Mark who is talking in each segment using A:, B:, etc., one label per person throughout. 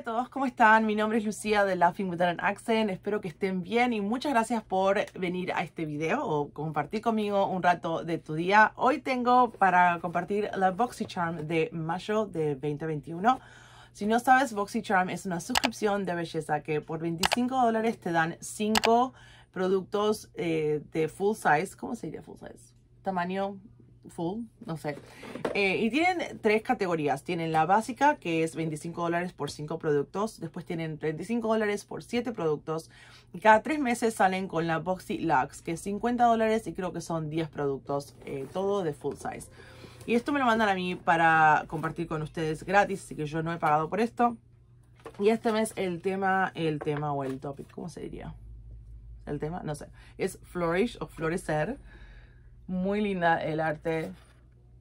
A: Hola a todos, ¿cómo están? Mi nombre es Lucía de Laughing Without an Accent. Espero que estén bien y muchas gracias por venir a este video o compartir conmigo un rato de tu día. Hoy tengo para compartir la BoxyCharm de mayo de 2021. Si no sabes, BoxyCharm es una suscripción de belleza que por 25 dólares te dan 5 productos eh, de full size. ¿Cómo se diría full size? Tamaño full, no sé. Eh, y tienen tres categorías. Tienen la básica, que es 25 dólares por 5 productos. Después tienen 35 dólares por 7 productos. Y cada 3 meses salen con la Boxy Lux, que es 50 dólares y creo que son 10 productos, eh, todo de full size. Y esto me lo mandan a mí para compartir con ustedes gratis, así que yo no he pagado por esto. Y este mes el tema, el tema o el topic, ¿cómo se diría? El tema, no sé, es flourish o florecer. Muy linda el arte.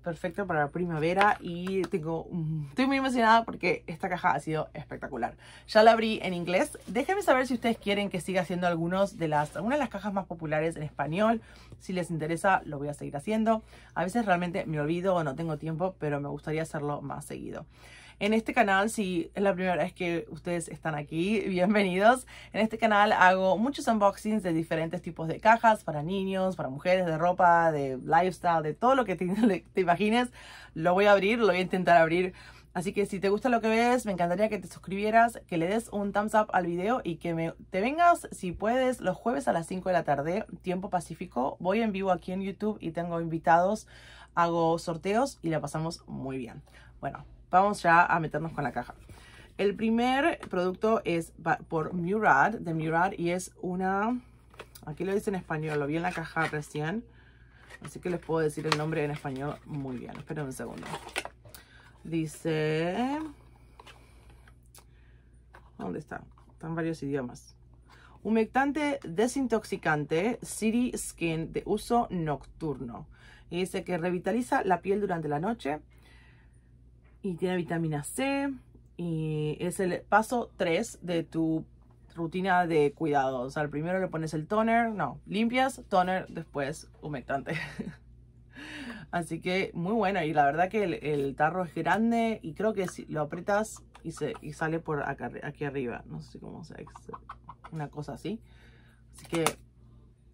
A: Perfecto para la primavera y tengo, estoy muy emocionada porque esta caja ha sido espectacular. Ya la abrí en inglés. Déjenme saber si ustedes quieren que siga haciendo algunos de las, algunas de las cajas más populares en español. Si les interesa, lo voy a seguir haciendo. A veces realmente me olvido o no tengo tiempo, pero me gustaría hacerlo más seguido. En este canal, si es la primera vez que ustedes están aquí, bienvenidos. En este canal hago muchos unboxings de diferentes tipos de cajas para niños, para mujeres, de ropa, de lifestyle, de todo lo que te, te imagines. Lo voy a abrir, lo voy a intentar abrir. Así que si te gusta lo que ves, me encantaría que te suscribieras, que le des un thumbs up al video y que te vengas, si puedes, los jueves a las 5 de la tarde, tiempo pacífico. Voy en vivo aquí en YouTube y tengo invitados, hago sorteos y la pasamos muy bien. Bueno, vamos ya a meternos con la caja. El primer producto es por Murad, de Murad, y es una... Aquí lo dice en español, lo vi en la caja recién. Así que les puedo decir el nombre en español muy bien. Esperen un segundo. Dice... ¿Dónde está? Están varios idiomas. Humectante desintoxicante City Skin de uso nocturno. dice que revitaliza la piel durante la noche, y tiene vitamina C y es el paso 3 de tu rutina de cuidado. O sea, primero le pones el toner, no, limpias, toner, después humectante. Así que muy bueno y la verdad que el, tarro es grande y creo que si lo aprietas y, se, y sale por acá, aquí arriba. No sé cómo sea, una cosa así. Así que,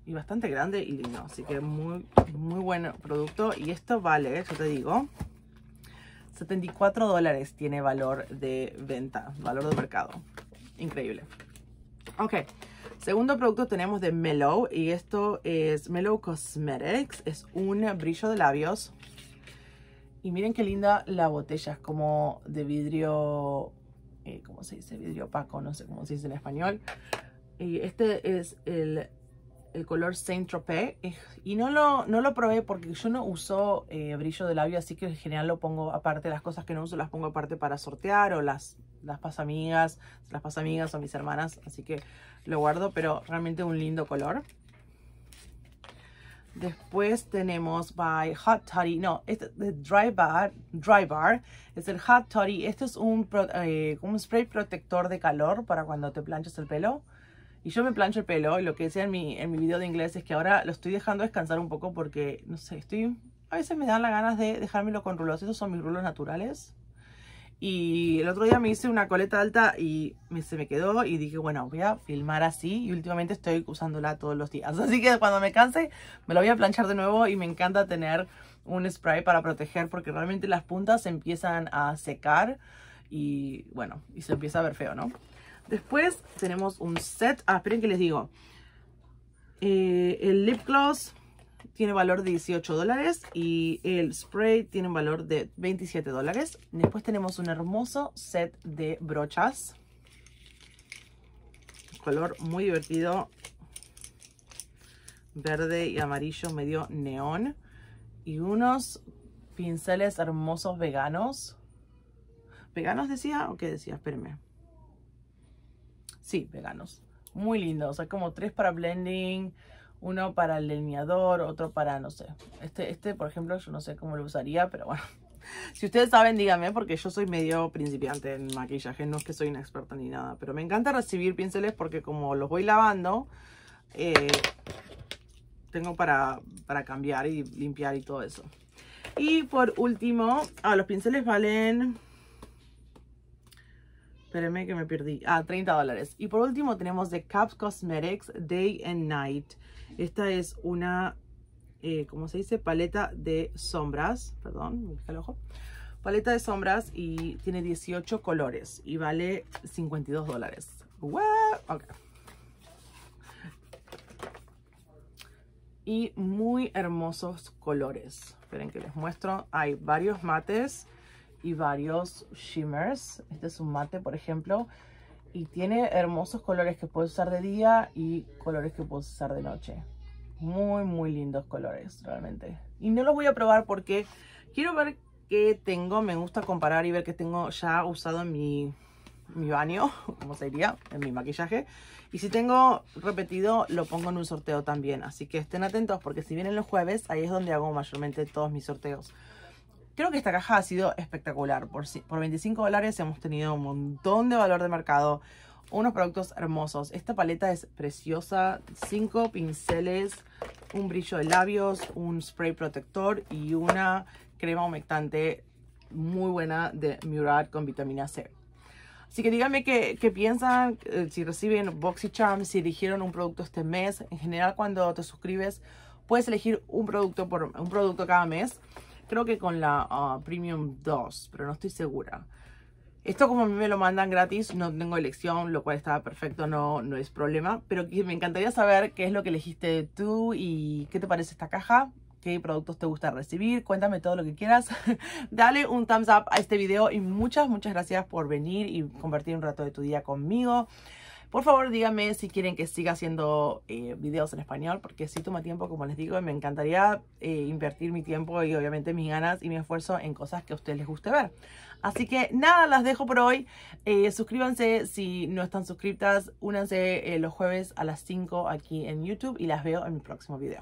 A: y bastante grande y lindo. Así que muy, muy buen producto y esto vale, ¿eh? yo te digo, 74 dólares tiene valor de venta, valor de mercado. Increíble. Ok, segundo producto tenemos de Mellow y esto es Mellow Cosmetics. Es un brillo de labios. Y miren qué linda la botella, es como de vidrio, eh, ¿cómo se dice? Vidrio opaco, no sé cómo se dice en español. Y este es el el color Saint Tropez eh, y no lo, lo probé porque yo no uso eh, brillo de labio, así que en general lo pongo aparte, las cosas que no uso las pongo aparte para sortear o las, las amigas las amigas o mis hermanas, así que lo guardo, pero realmente un lindo color. Después tenemos by Hot Toddy, no, este de Dry Bar, Dry Bar, es el Hot Toddy, este es un, eh, un spray protector de calor para cuando te planchas el pelo y yo me plancho el pelo y lo que decía en mi, en mi video de inglés es que ahora lo estoy dejando descansar un poco porque, no sé, estoy... A veces me dan las ganas de dejármelo con rulos. Esos son mis rulos naturales. Y el otro día me hice una coleta alta y se me quedó y dije, bueno, voy a filmar así. Y últimamente estoy usándola todos los días. Así que cuando me canse, me lo voy a planchar de nuevo y me encanta tener un spray para proteger porque realmente las puntas se empiezan a secar y bueno, y se empieza a ver feo, ¿no? Después tenemos un set. Ah, esperen que les digo. Eh, el lip gloss tiene valor de 18 dólares y el spray tiene un valor de 27 dólares. Después tenemos un hermoso set de brochas. Color muy divertido. Verde y amarillo medio neón. Y unos pinceles hermosos veganos. ¿Veganos decía o qué decía? Espérenme. Sí, veganos. Muy lindos. O sea, como tres para blending, uno para el delineador, otro para, no sé. Este, este, por ejemplo, yo no sé cómo lo usaría, pero bueno. Si ustedes saben, díganme, porque yo soy medio principiante en maquillaje, no es que soy una experta ni nada, pero me encanta recibir pinceles porque como los voy lavando, eh, tengo para, para, cambiar y limpiar y todo eso. Y por último, ah, los pinceles valen Espérenme que me perdí. Ah, 30 dólares. Y por último tenemos de Caps Cosmetics Day and Night. Esta es una, eh, ¿cómo se dice? Paleta de sombras. Perdón, me el ojo. Paleta de sombras y tiene 18 colores y vale 52 dólares. Okay. Y muy hermosos colores. Esperen que les muestro. Hay varios mates y varios shimmers. Este es un mate, por ejemplo. Y tiene hermosos colores que puedes usar de día y colores que puedo usar de noche. Muy, muy lindos colores, realmente. Y no los voy a probar porque quiero ver qué tengo. Me gusta comparar y ver qué tengo ya usado en mi, mi baño, como se diría, en mi maquillaje. Y si tengo repetido, lo pongo en un sorteo también. Así que estén atentos porque si vienen los jueves, ahí es donde hago mayormente todos mis sorteos. Creo que esta caja ha sido espectacular. Por, por 25 dólares hemos tenido un montón de valor de mercado. Unos productos hermosos. Esta paleta es preciosa. Cinco pinceles, un brillo de labios, un spray protector y una crema humectante muy buena de Murad con vitamina C. Así que díganme qué, piensan, eh, si reciben BoxyCharm, si eligieron un producto este mes. En general, cuando te suscribes, puedes elegir un producto, por, un producto cada mes. Creo que con la ah, Premium 2, pero no estoy segura. Esto como a mí me lo mandan gratis, no tengo elección, lo cual está perfecto, no, no es problema. Pero me encantaría saber qué es lo que elegiste tú y qué te parece esta caja qué productos te gusta recibir, cuéntame todo lo que quieras. Dale un thumbs up a este video y muchas, muchas gracias por venir y compartir un rato de tu día conmigo. Por favor, díganme si quieren que siga haciendo eh, videos en español, porque si toma tiempo, como les digo, me encantaría eh, invertir mi tiempo y obviamente mis ganas y mi esfuerzo en cosas que a ustedes les guste ver. Así que nada, las dejo por hoy. Eh, suscríbanse si no están suscritas. Únanse los jueves a las 5 aquí en YouTube y las veo en mi próximo video.